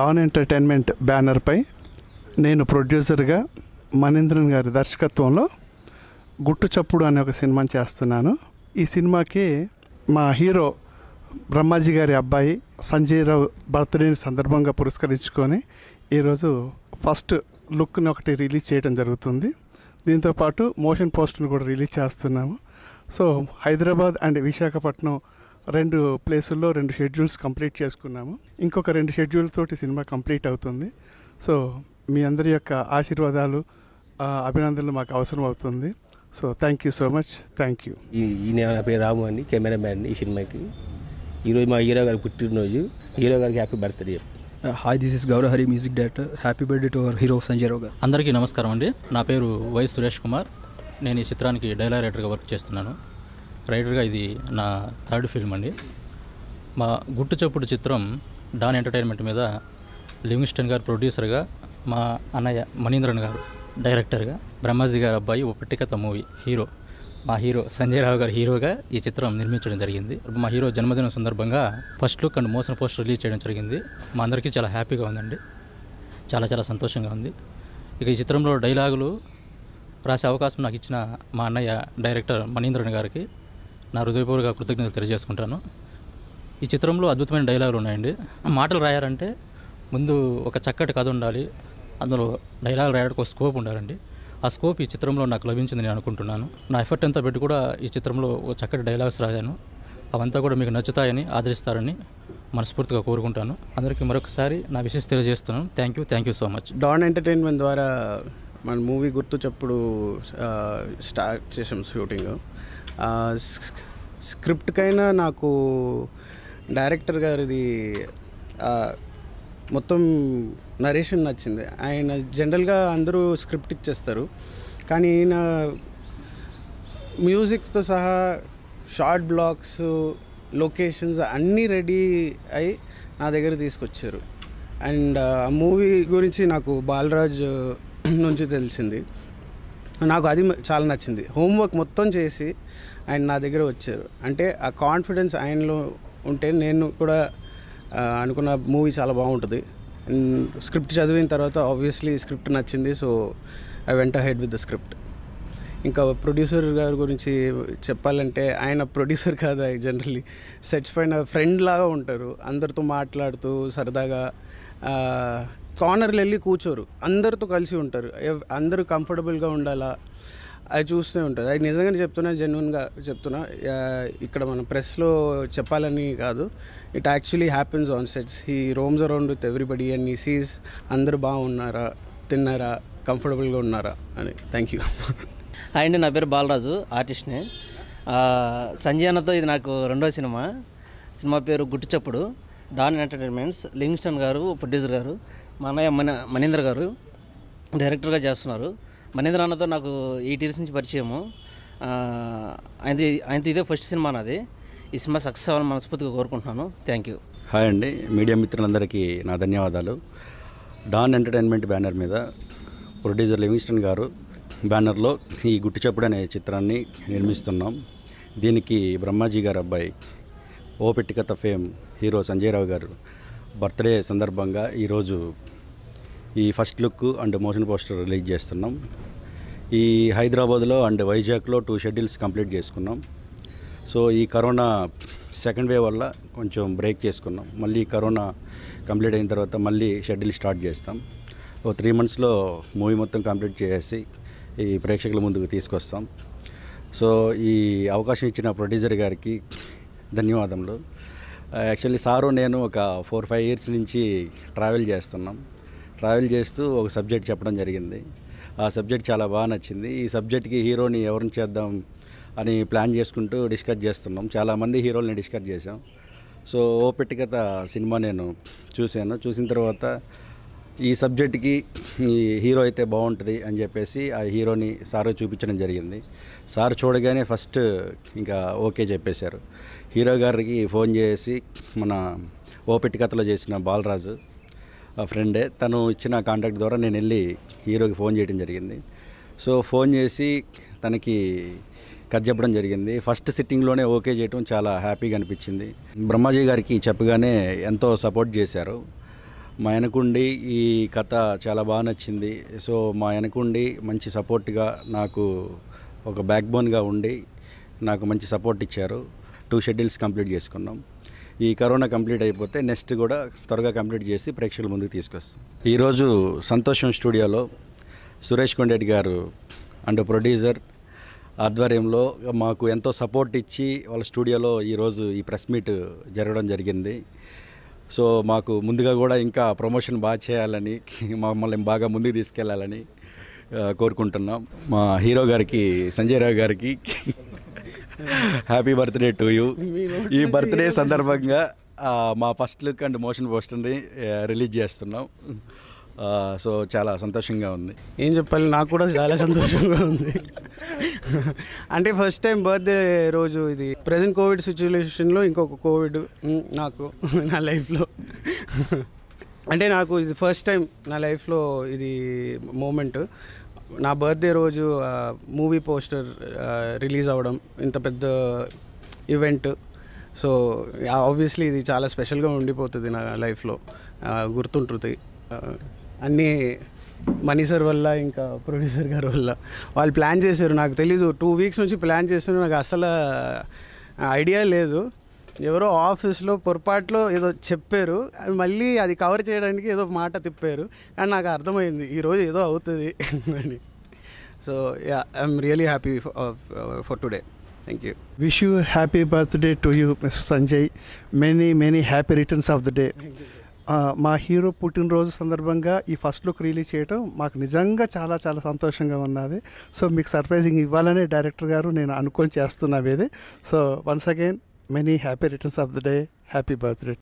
Don entertainment బ్యానర్పై నేను ప్రొడ్యూసర్గా మనీంద్రన్ గారి దర్శకత్వంలో గుట్టు చప్పుడు అనే ఒక సినిమా చేస్తున్నాను ఈ సినిమాకి మా హీరో బ్రహ్మాజీ గారి అబ్బాయి సంజయ్ రావు బర్త్డేని సందర్భంగా పురస్కరించుకొని ఈరోజు ఫస్ట్ లుక్ని ఒకటి రిలీజ్ చేయడం జరుగుతుంది దీంతోపాటు మోషన్ పోస్ట్ని కూడా రిలీజ్ చేస్తున్నాము సో హైదరాబాద్ అండ్ విశాఖపట్నం రెండు ప్లేసుల్లో రెండు షెడ్యూల్స్ కంప్లీట్ చేసుకున్నాము ఇంకొక రెండు షెడ్యూల్ తోటి సినిమా కంప్లీట్ అవుతుంది సో మీ అందరి యొక్క ఆశీర్వాదాలు అభినందనలు మాకు అవసరం అవుతుంది so thank you so much thank you ఈ నా పేరు రాము అండి కెమెరామ్యాన్ ఈ సినిమాకి ఈరోజు మా హీరో గారు పుట్టినరోజు హీరో గారికి happy birthday hi this is Gowra Hari music director happy birthday to our hero Sanjay Rao గారు అందరికీ నమస్కారం అండి నా పేరు వై సురేష్ కుమార్ నేను ఈ చిత్రానికి డైలాగ్ రైటర్గా వర్క్ చేస్తున్నాను రైటర్గా ఇది నా థర్డ్ ఫిల్మ్ అండి మా గుట్టు చప్పుడు చిత్రం డాన్ ఎంటర్టైన్మెంట్ మీద లివింగ్స్టన్ గారు ప్రొడ్యూసర్గా మా అన్నయ్య మణీంద్రన్ గారు డైరెక్టర్గా బ్రహ్మాజీ గారు అబ్బాయి ఓ పట్టికత మూవీ హీరో మా హీరో సంజయ్ రావు గారు హీరోగా ఈ చిత్రం నిర్మించడం జరిగింది మా హీరో జన్మదినం సందర్భంగా first look and motion post release చేయడం జరిగింది మా అందరికీ చాలా హ్యాపీగా ఉందండి చాలా చాలా సంతోషంగా ఉంది ఇక ఈ చిత్రంలో డైలాగులు రాసే అవకాశం నాకు ఇచ్చిన మా అన్నయ్య డైరెక్టర్ మనీంద్రన్ గారికి నా హృదయపూర్వక కృతజ్ఞతలు తెలియజేసుకుంటాను ఈ చిత్రంలో అద్భుతమైన డైలాగులు ఉన్నాయండి మాటలు రాయాలంటే ముందు ఒక చక్కటి కథ ఉండాలి అందులో డైలాగ్ రాయడానికి ఒక స్కోప్ ఉండాలండి ఆ స్కోప్ ఈ చిత్రంలో నాకు లభించింది నేను అనుకుంటున్నాను నా ఎఫర్ట్ అంతా పెట్టి కూడా ఈ చిత్రంలో చక్కటి డైలాగ్స్ రాశాను అవంతా కూడా మీకు నచ్చుతాయని ఆదరిస్తారని మనస్ఫూర్తిగా కోరుకుంటాను అందరికీ మరొకసారి నా విషయం తెలియజేస్తున్నాను thank you thank you so much Don entertainment ద్వారా మన మూవీ గుర్తు చెప్పుడు స్టార్ట్ చేసాం షూటింగ్ స్క్రిప్ట్కైనా నాకు డైరెక్టర్ గారిది మొత్తం నరేషన్ నచ్చింది ఆయన జనరల్గా అందరూ స్క్రిప్ట్ ఇచ్చేస్తారు కానీ ఈయన మ్యూజిక్తో సహా షార్ట్ బ్లాగ్స్ లొకేషన్స్ అన్నీ రెడీ అయి నా దగ్గర తీసుకొచ్చారు అండ్ ఆ మూవీ గురించి నాకు బాలరాజ్ నుంచి తెలిసింది నాకు అది చాలా నచ్చింది హోంవర్క్ మొత్తం చేసి ఆయన నా దగ్గర వచ్చారు అంటే ఆ కాన్ఫిడెన్స్ ఆయనలో ఉంటే నేను కూడా అనుకున్న మూవీ చాలా బాగుంటుంది స్క్రిప్ట్ చదివిన తర్వాత ఆబ్వియస్లీ స్క్రిప్ట్ నచ్చింది so I went ahead with the script ఇంకా ప్రొడ్యూసర్ గారి గురించి చెప్పాలంటే ఆయన ప్రొడ్యూసర్ కాదు జనరల్లీ సెట్స్ పైన ఫ్రెండ్ లాగా ఉంటారు అందరితో మాట్లాడుతూ సరదాగా కార్నర్లు వెళ్ళి కూర్చోరు అందరితో కలిసి ఉంటారు అందరూ కంఫర్టబుల్గా ఉండాలా అది చూస్తూనే ఉంటుంది అది నిజంగానే చెప్తున్నా జెన్యున్గా చెప్తున్నా ఇక్కడ మన ప్రెస్లో చెప్పాలని కాదు it actually happens on sets he roams around with everybody and ఈ సీస్ అందరూ బాగున్నారా తిన్నారా కంఫర్టబుల్గా ఉన్నారా అని థ్యాంక్ యూ అండ్ నా పేరు బాలరాజు ఆర్టిస్ట్ని సంజయనతో ఇది నాకు రెండో సినిమా సినిమా పేరు గుట్టుచప్పుడు డాన్ ఎంటర్టైన్మెంట్స్ లింగ్స్టన్ గారు ప్రొడ్యూసర్ గారు మా మన మనీంద్ర గారు డైరెక్టర్గా చేస్తున్నారు మనీంద్ర అన్నతో నాకు ఎయిట్ ఇయర్స్ నుంచి పరిచయము ఆయనది ఆయనతో ఇదే ఫస్ట్ సినిమా నాది ఈ సినిమా సక్సెస్ అవ్వాలని మనస్ఫూర్తిగా కోరుకుంటున్నాను థ్యాంక్ యూ హాయ్ అండి మీడియా మిత్రులందరికీ నా ధన్యవాదాలు డాన్ ఎంటర్టైన్మెంట్ బ్యానర్ మీద ప్రొడ్యూసర్ లివింగ్స్టన్ గారు బ్యానర్లో ఈ గుట్టుచప్పుడు అనే చిత్రాన్ని నిర్మిస్తున్నాం దీనికి బ్రహ్మాజీ గారు అబ్బాయి ఓ పెట్టికత ఫేమ్ హీరో సంజయ్ రావు గారు బర్త్డే సందర్భంగా ఈరోజు ఈ first look and motion poster release చేస్తున్నాం ఈ హైదరాబాద్లో అండ్ వైజాగ్లో టూ షెడ్యూల్స్ కంప్లీట్ చేసుకున్నాం సో ఈ కరోనా సెకండ్ వేవ్ వల్ల కొంచెం బ్రేక్ చేసుకున్నాం మళ్ళీ కరోనా కంప్లీట్ అయిన తర్వాత మళ్ళీ షెడ్యూల్ స్టార్ట్ చేస్తాం ఓ త్రీ మంత్స్లో మూవీ మొత్తం కంప్లీట్ చేసి ఈ ప్రేక్షకుల ముందుకు తీసుకొస్తాం సో ఈ అవకాశం ఇచ్చిన ప్రొడ్యూసర్ గారికి ధన్యవాదములు యాక్చువల్లీ సారు నేను ఒక ఫోర్ ఫైవ్ ఇయర్స్ నుంచి ట్రావెల్ చేస్తున్నాం ట్రావెల్ చేస్తూ ఒక సబ్జెక్ట్ చెప్పడం జరిగింది ఆ సబ్జెక్ట్ చాలా బాగా నచ్చింది ఈ సబ్జెక్ట్కి హీరోని ఎవరిని చేద్దాం అని ప్లాన్ చేసుకుంటూ డిస్కస్ చేస్తున్నాం చాలామంది హీరోల్ని డిస్కస్ చేసాం సో ఓపెట్టికత సినిమా నేను చూశాను చూసిన తర్వాత ఈ సబ్జెక్ట్కి ఈ హీరో అయితే బాగుంటుంది అని చెప్పేసి ఆ హీరోని సారు చూపించడం జరిగింది సార్ చూడగానే ఫస్ట్ ఇంకా ఓకే చెప్పేశారు హీరో గారికి ఫోన్ చేసి మన ఓపెట్టి కథలో చేసిన బాలరాజు ఫ్రెండే తను ఇచ్చిన కాంటాక్ట్ ద్వారా నేను వెళ్ళి హీరోకి ఫోన్ చేయడం జరిగింది సో ఫోన్ చేసి తనకి కథ చెప్పడం జరిగింది ఫస్ట్ సిట్టింగ్లోనే ఓకే చేయడం చాలా హ్యాపీగా అనిపించింది బ్రహ్మాజీ గారికి చెప్పగానే ఎంతో సపోర్ట్ చేశారు మా వెనకుండి ఈ కథ చాలా బాగా నచ్చింది సో మా వెనకుండి మంచి సపోర్ట్గా నాకు ఒక బ్యాక్బోన్గా ఉండి నాకు మంచి సపోర్ట్ ఇచ్చారు టూ షెడ్యూల్స్ కంప్లీట్ చేసుకున్నాం ఈ కరోనా కంప్లీట్ అయిపోతే నెక్స్ట్ కూడా త్వరగా కంప్లీట్ చేసి ప్రేక్షకుల ముందుకు తీసుకొస్తాం ఈరోజు సంతోషం స్టూడియోలో సురేష్ కొండెడ్డి గారు అండ్ ప్రొడ్యూసర్ ఆధ్వర్యంలో మాకు ఎంతో సపోర్ట్ ఇచ్చి వాళ్ళ స్టూడియోలో ఈరోజు ఈ ప్రెస్ మీట్ జరగడం జరిగింది సో మాకు ముందుగా కూడా ఇంకా ప్రమోషన్ బాగా చేయాలని మమ్మల్ని బాగా ముందుకు తీసుకెళ్ళాలని కోరుకుంటున్నాం మా హీరో గారికి సంజయ్ రావు గారికి హ్యాపీ బర్త్డే టు యూ ఈ బర్త్డే సందర్భంగా మా ఫస్ట్ లుక్ అండ్ మోషన్ పోస్టర్ని రిలీజ్ చేస్తున్నాం సో చాలా సంతోషంగా ఉంది ఏం చెప్పాలి నాకు కూడా చాలా సంతోషంగా ఉంది అంటే ఫస్ట్ టైం బర్త్డే రోజు ఇది ప్రజెంట్ కోవిడ్ సిచ్యువేషన్లో ఇంకొక కోవిడ్ నాకు నా లైఫ్లో అంటే నాకు ఇది ఫస్ట్ టైం నా లైఫ్లో ఇది మూమెంట్ నా బర్త్డే రోజు మూవీ పోస్టర్ రిలీజ్ అవ్వడం ఇంత పెద్ద ఈవెంట్ సో ఆబ్వియస్లీ ఇది చాలా స్పెషల్గా ఉండిపోతుంది నా లైఫ్లో గుర్తుంటుంది అన్నీ మనీ సార్ వల్ల ఇంకా ప్రొడ్యూసర్ గారి వల్ల వాళ్ళు ప్లాన్ చేశారు నాకు తెలీదు టూ వీక్స్ నుంచి ప్లాన్ చేస్తున్నారు నాకు అసలు ఐడియా లేదు ఎవరో ఆఫీస్లో పొరపాట్లో ఏదో చెప్పారు మళ్ళీ అది కవర్ చేయడానికి ఏదో మాట తిప్పారు అండ్ నాకు అర్థమైంది ఈరోజు ఏదో అవుతుంది అని so I'm really happy for today thank you wish you happy birthday to you mister Sanjay many many happy returns of the day మా హీరో పుట్టినరోజు సందర్భంగా ఈ ఫస్ట్ లుక్ రిలీజ్ చేయడం మాకు నిజంగా చాలా చాలా సంతోషంగా ఉన్నది సో మీకు సర్ప్రైజింగ్ ఇవ్వాలనే డైరెక్టర్ గారు నేను అనుకొని చేస్తున్నాను ఇది so once again many happy returns of the day. Happy birthday